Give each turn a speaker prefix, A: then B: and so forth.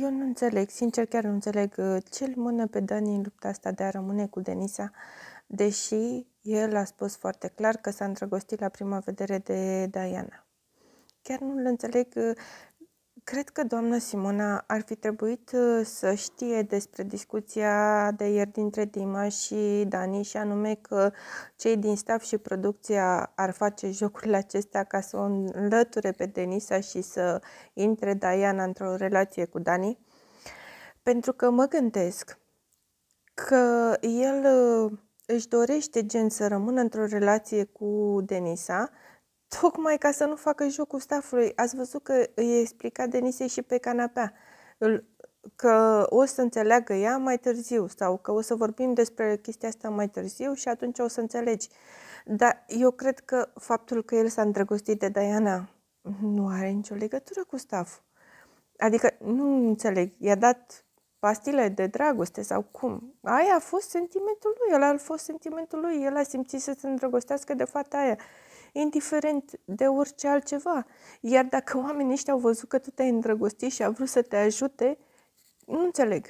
A: Eu nu înțeleg, sincer chiar nu înțeleg uh, ce îl mână pe Dani în lupta asta de a rămâne cu Denisa, deși el a spus foarte clar că s-a îndrăgostit la prima vedere de Diana. Chiar nu-l înțeleg uh, Cred că doamna Simona ar fi trebuit uh, să știe despre discuția de ieri dintre Dima și Dani și anume că cei din staff și producția ar face jocurile acestea ca să o înlăture pe Denisa și să intre Diana într-o relație cu Dani. Pentru că mă gândesc că el uh, își dorește gen să rămână într-o relație cu Denisa, tocmai ca să nu facă jocul stafului. Ați văzut că îi explica Denise și pe canapea că o să înțeleagă ea mai târziu sau că o să vorbim despre chestia asta mai târziu și atunci o să înțelegi. Dar eu cred că faptul că el s-a îndrăgostit de Diana nu are nicio legătură cu staful. Adică nu înțeleg, i-a dat pastile de dragoste sau cum. Aia a fost sentimentul lui, el a fost sentimentul lui, el a simțit să se îndrăgostească de fata aia indiferent de orice altceva. Iar dacă oamenii ăștia au văzut că tu te-ai îndrăgostit și a vrut să te ajute, nu înțeleg.